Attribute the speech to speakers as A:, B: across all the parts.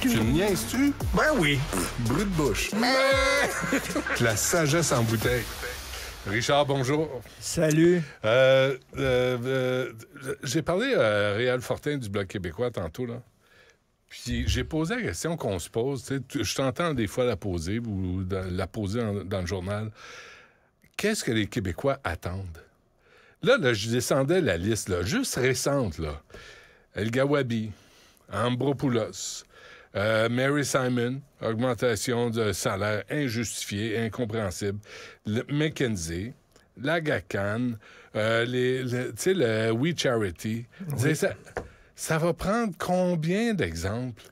A: Tu me niaises-tu? Ben oui. Brut de bouche. La sagesse en bouteille. Richard, bonjour. Salut. Euh, euh, euh, j'ai parlé à Réal Fortin du Bloc québécois tantôt, là. Puis j'ai posé la question qu'on se pose. je t'entends des fois la poser vous, la poser dans le journal. Qu'est-ce que les Québécois attendent? Là, je descendais la liste, là, juste récente, là. El Gawabi, Ambropoulos, euh, Mary Simon, augmentation de salaire injustifiée, incompréhensible. McKenzie, la GACAN, euh, le, We Charity. Ça, va prendre combien d'exemples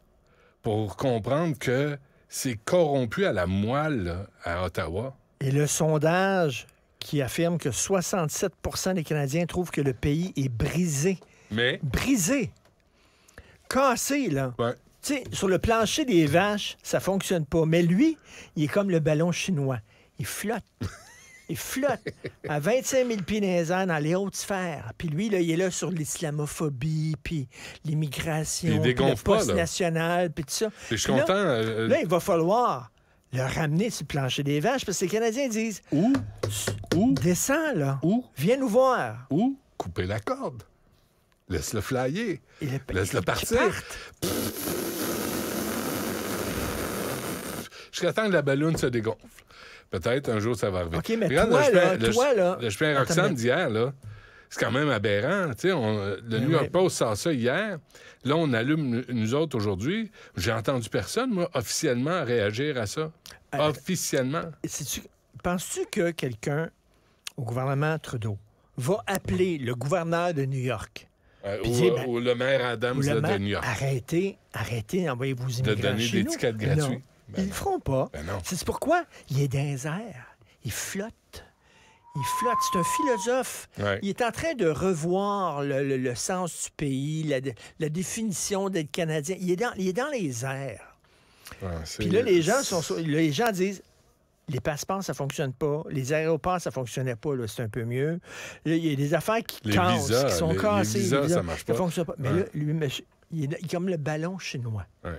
A: pour comprendre que c'est corrompu à la moelle à Ottawa?
B: Et le sondage qui affirme que 67 des Canadiens trouvent que le pays est brisé. Mais? Brisé! Cassé, là. Ouais sais, sur le plancher des vaches, ça fonctionne pas. Mais lui, il est comme le ballon chinois. Il flotte. Il flotte à 25 000 pieds dans dans les hautes sphères. Puis lui, là, il est là sur l'islamophobie, puis l'immigration, puis le poste national, puis tout ça. Puis je suis content. Euh, euh, là, il va falloir le ramener sur le plancher des vaches, parce que les Canadiens disent... Où? Où? Descends, là. Où? Viens nous voir. Où?
A: Couper la corde. Laisse-le flyer. Laisse-le partir. Jusqu'à temps que la balloune se dégonfle. Peut-être un jour ça va arriver. OK, mais toi, le, là, là, Roxane d'hier, là, c'est quand même aberrant. Tu sais, le ben New York Post sort ça hier. Là, on allume nous autres aujourd'hui. J'ai entendu personne, moi, officiellement réagir à ça. Euh, officiellement.
B: Penses-tu que quelqu'un au gouvernement Trudeau va appeler le gouverneur de New York
A: euh, euh, ben, le maire Adams de New York.
B: Arrêtez, arrêtez, envoyez-vous De donner des ben ils ne feront pas. Ben c'est pourquoi il est dans les airs. Il flotte. Il flotte. C'est un philosophe. Il est en train de revoir le, sens du pays, la, définition d'être Canadien. Il est, dans, dans les airs. Ah, Puis là, les gens, sont, les gens disent les passeports, ça fonctionne pas. Les aéroports, ça fonctionnait pas. C'est un peu mieux. Il y a des affaires qui cassent, qui sont cassées. ça marche pas. pas. Mais là, lui, il est comme le ballon
A: chinois. Ouais.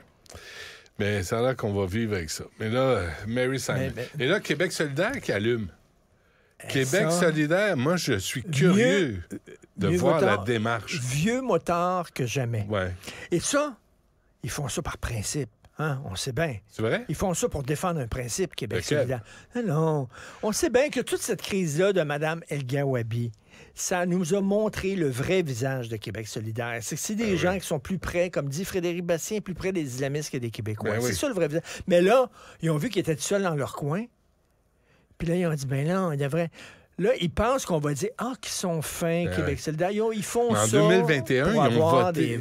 A: Mais ça là qu'on va vivre avec ça. Mais là, euh, Mary Simon. Mais, Et là, Québec solidaire qui allume. Eh, Québec solidaire, moi, je suis curieux euh, de voir la démarche.
B: Vieux moteur que jamais. Et ça, ils font ça par principe. Hein? on sait bien. C'est vrai? Ils font ça pour défendre un principe Québec solidaire. Ah non. On sait bien que toute cette crise-là de Mme Elgawabi, ça nous a montré le vrai visage de Québec solidaire. C'est que c'est des ah gens qui sont plus près, comme dit Frédéric Bastien, plus près des islamistes que des Québécois. Ben c'est ça le vrai visage. Mais là, ils ont vu qu'ils étaient seuls dans leur coin. Puis là, ils ont dit, ben là, a vrai. Là, ils pensent qu'on va dire Ah, qu'ils sont fins, ben Québec solidaire. Ils, font ça. En 2021, ils, ont voté,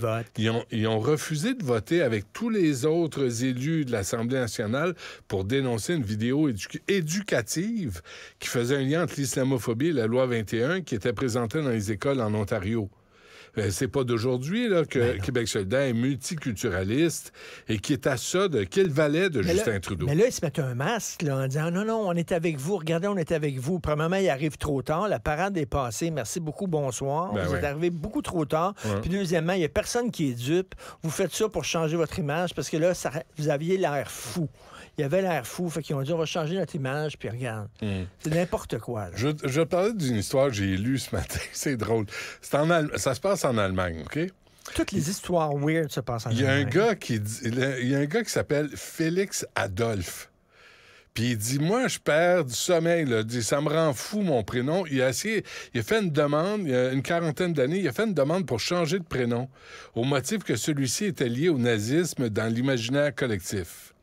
A: Ils, ont, refusé de voter avec tous les autres élus de l'Assemblée nationale pour dénoncer une vidéo éducative qui faisait un lien entre l'islamophobie et la loi 21 qui était présentée dans les écoles en Ontario. Euh, c'est pas d'aujourd'hui que ben Québec solidaire est multiculturaliste et qui est à ça de quel valet de Justin Trudeau. Mais
B: là, ils se mettent un masque en disant non, non, on est avec vous, regardez, on est avec vous. Premièrement, il arrive trop tard, la parade est passée, merci beaucoup, bonsoir. Ben vous êtes arrivé beaucoup trop tard. Puis deuxièmement, il n'y a personne qui est dupe. Vous faites ça pour changer votre image parce que là, vous aviez l'air fou. Il y avait l'air fou, fait qu'ils ont dit on va changer notre image, puis regarde. Mm. C'est n'importe quoi.
A: Je, je parlais d'une histoire que j'ai lue ce matin, c'est drôle. en ça se passe en Allemagne, OK? Toutes les histoires weird se passent en Allemagne. Il y a un gars qui, il y a un gars qui s'appelle Félix Adolphe. Puis il dit, moi, je perds du sommeil. Il dit, ça me rend fou, mon prénom. Il a, fait une demande, il y a une quarantaine d'années, il a fait une demande pour changer de prénom, au motif que celui-ci était lié au nazisme dans l'imaginaire collectif.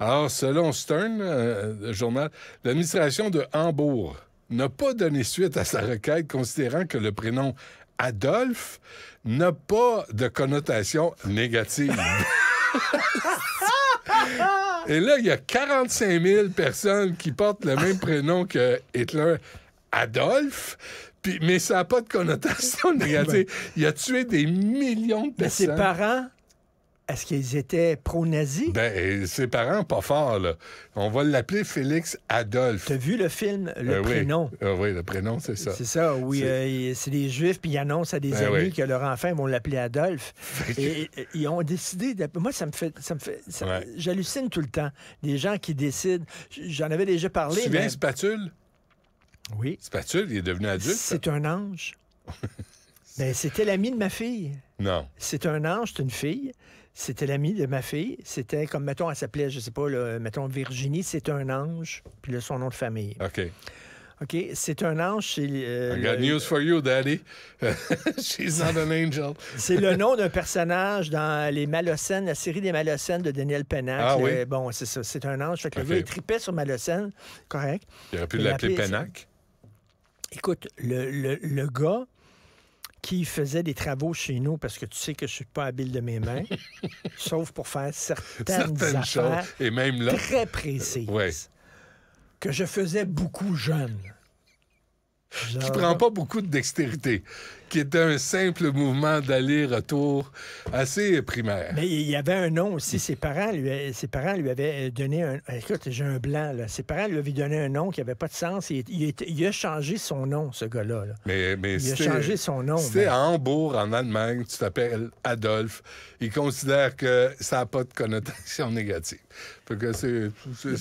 A: Alors, selon Stern, euh, euh, le journal, l'administration de Hambourg n'a pas donné suite à sa requête, considérant que le prénom Adolphe n'a pas de connotation négative. Et là, il y a 45 000 personnes qui portent le même prénom que Hitler, Adolphe. mais ça n'a pas de connotation ben. négative. Il a tué des millions de personnes. ses parents est-ce qu'ils étaient pro-nazis? Ben, ses parents, pas fort, là. On va l'appeler Félix Adolphe. T'as vu le film, le euh, prénom? Euh, oui. le prénom, c'est ça. C'est ça, oui.
B: C'est euh, des Juifs, puis ils annoncent à des ben amis que leurs enfants vont l'appeler Adolphe. et, ils ont décidé Moi, ça me fait... Ça me J'hallucine tout le temps. Des gens qui décident... J'en avais déjà parlé, Tu viens
A: Spatule? Oui. Spatule, il est devenu adulte. C'est
B: un ange. ben, c'était l'ami de ma fille. Non. C'est un ange, c'est une fille. C'était l'ami de ma fille. C'était comme, mettons, elle s'appelait, je sais pas, là, mettons, Virginie, c'est un ange, puis là, son nom de famille. OK. OK, c'est un ange. C'est, euh, I got news
A: for you, Daddy.
B: She's not an angel. c'est le nom d'un personnage dans les Malocènes, la série des Malocènes de Daniel Pennac. Ah, oui? Euh, bon, c'est ça, c'est un ange. Fait que le gars, il sur Malocène. Correct. Il
A: aurait pu l'appeler Pennac.
B: Écoute, le gars qui faisait des travaux chez nous parce que tu sais que je suis pas habile de mes mains, sauf pour faire certaines, choses
A: et même là, très précises euh,
B: que je faisais beaucoup jeune.
A: Qui prend pas beaucoup de dextérité qui était un simple mouvement d'aller-retour assez primaire. Mais il y
B: avait un nom aussi. Ses parents lui, ses parents lui avaient euh, donné un. Écoute, j'ai un blanc, là. Ses parents lui avaient donné un nom qui n'avait pas de sens. Il, a changé son nom, ce gars-là.
A: Mais, mais il a changé son nom. C'est à Hambourg, en Allemagne, tu t'appelles Adolphe. Il considère que ça n'a pas de connotation négative. que C'était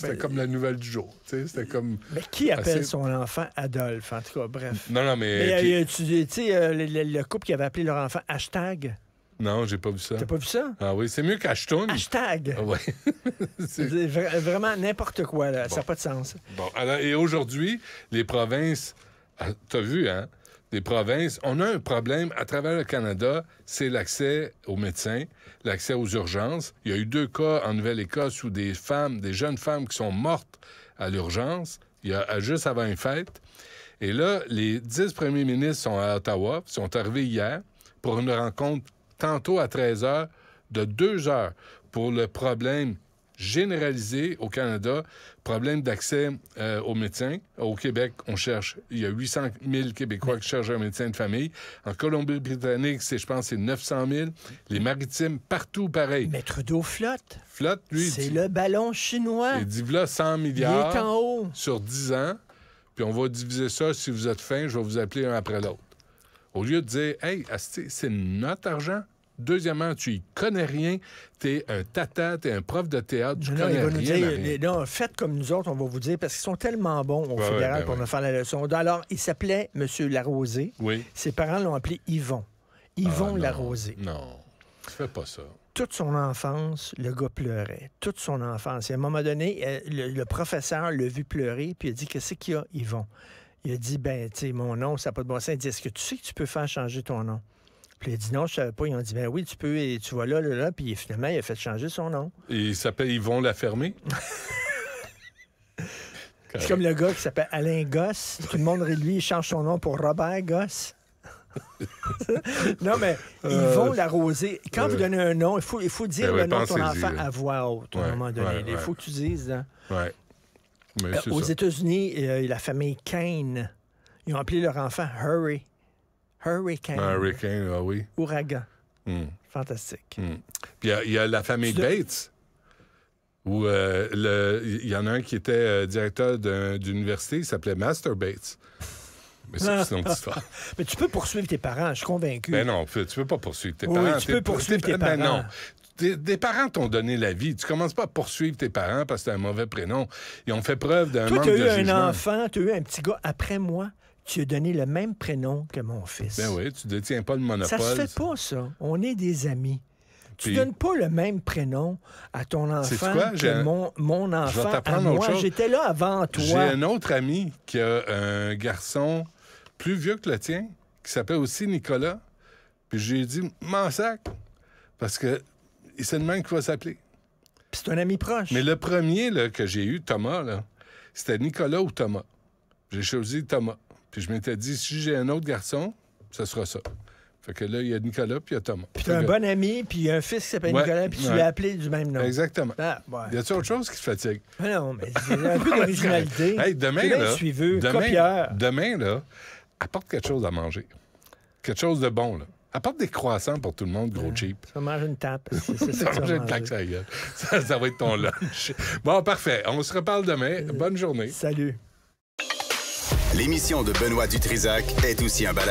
A: ben, comme la nouvelle du jour. C'était comme. Mais qui appelle son enfant Adolphe, en tout cas? Bref. Non, non, mais. mais euh,
B: le, couple qui avait appelé leur enfant hashtag.
A: Non, j'ai pas vu ça. T'as pas vu ça? Ah oui, c'est mieux qu'Ashton. Hashtag.
B: Ah vraiment n'importe quoi, là. Ça n'a pas de sens.
A: Bon, alors, et aujourd'hui, les provinces, ah, t'as vu, hein? Les provinces, on a un problème à travers le Canada, c'est l'accès aux médecins, l'accès aux urgences. Il y a eu deux cas en Nouvelle-Écosse où des femmes, des jeunes femmes qui sont mortes à l'urgence, il a juste avant une fête. Et là, les dix premiers ministres sont à Ottawa, sont arrivés hier pour une rencontre tantôt à 13 heures de deux heures pour le problème généralisé au Canada, problème d'accès euh, aux médecins. Au Québec, on cherche, il y a 800 000 Québécois qui cherchent un médecin de famille. En Colombie-Britannique, c'est, je pense, c'est 900 000. Les maritimes, partout pareil. Mais Trudeau flotte. Flotte, lui. C'est le ballon chinois. Il dit, 100 milliards. Il est en haut. Sur 10 ans puis on va diviser ça. Si vous êtes fin, je vais vous appeler un après l'autre. Au lieu de dire, hey, c'est notre argent. Deuxièmement, tu y connais rien. tu es un tata, es un prof de théâtre, tu connais rien, nous
B: dire, faites comme nous autres, on va vous dire, parce qu'ils sont tellement bons au fédéral ben pour nous faire la leçon. Alors, il s'appelait M. Larosé. Oui. Ses parents l'ont appelé Yvon. Yvon ah, Larosé. Non, tu fais pas ça toute son enfance, le gars pleurait. Toute son enfance. Et à un moment donné, euh, le, professeur l'a vu pleurer, puis il a dit Qu'est-ce qu'il y a, Yvon Il a dit Ben, tu sais, mon nom, ça n'a pas de bon sens. Il dit Est-ce que tu sais que tu peux faire changer ton nom puis il a dit non, je savais pas. Ils ont dit ben oui, tu peux, et tu vas là, là, là. Puis finalement, il a fait changer son nom.
A: Et il s'appelle Yvon Lafermé?
B: C'est comme le gars qui s'appelle Alain Gosse. Tout le monde, lui, il change son nom pour Robert Gosse. non, mais ils euh, vont l'arroser. Quand vous donnez un nom, il faut, il faut dire ben le nom de ton enfant à voix haute à un moment donné. il faut que tu dises. Hein.
A: Euh, aux
B: États-Unis, a euh, la famille Kane, ils ont appelé leur enfant Hurry. Hurricane. Ben,
A: Hurricane, ah oui.
B: Ouragan. Hmm. Fantastique. Hmm.
A: Puis il y, a la famille Bates, où il y en a un qui était directeur d'université, université, il s'appelait Master Bates. Mais ah. c'est une autre histoire.
B: Mais tu peux poursuivre
A: tes parents, je suis convaincu. Mais ben non, tu peux pas poursuivre tes oui, parents. Tu peux poursuivre tes parents. Ben non. Des, parents t'ont donné la vie. Tu commences pas à poursuivre tes parents parce que tu as un mauvais prénom. Ils ont fait preuve d'un manque de jugement. Toi, as eu un
B: enfant, tu as eu un petit gars après moi tu as donné le même prénom que mon fils. Ben
A: oui, tu ne détiens pas le monopole. Ça se fait
B: pas, ça. On est des amis. Tu ne donnes pas le même prénom à ton enfant quoi? que mon, mon, enfant. à moi. J'étais là avant toi. J'ai un
A: autre ami qui a un garçon plus vieux que le tien, qui s'appelle aussi Nicolas. Puis j'ai dit, m'en sac, parce que c'est le même qui va s'appeler. Puis c'est un ami proche. Mais le premier là, que j'ai eu, Thomas, là, c'était Nicolas ou Thomas. J'ai choisi Thomas. Puis je m'étais dit, si j'ai un autre garçon, ce sera ça. Fait que là, il y a Nicolas, puis il y a Thomas. Puis t'as un
B: bon ami, puis il y a un fils qui s'appelle Nicolas, puis tu l'as
A: appelé du même nom. Exactement. Ah, Y a-tu autre chose qui te fatigue? Ah non, mais j'ai un peu d'originalité. hey, demain, là, demain, là, apporte quelque chose à manger. Quelque chose de bon, là. Apporte des croissants pour tout le monde, gros cheap. Ça mange une tape. ça, mange une ça Ça, va être ton lunch. bon, parfait. On se reparle demain. Bonne journée. Salut. L'émission de Benoît Dutrizac est aussi un balade.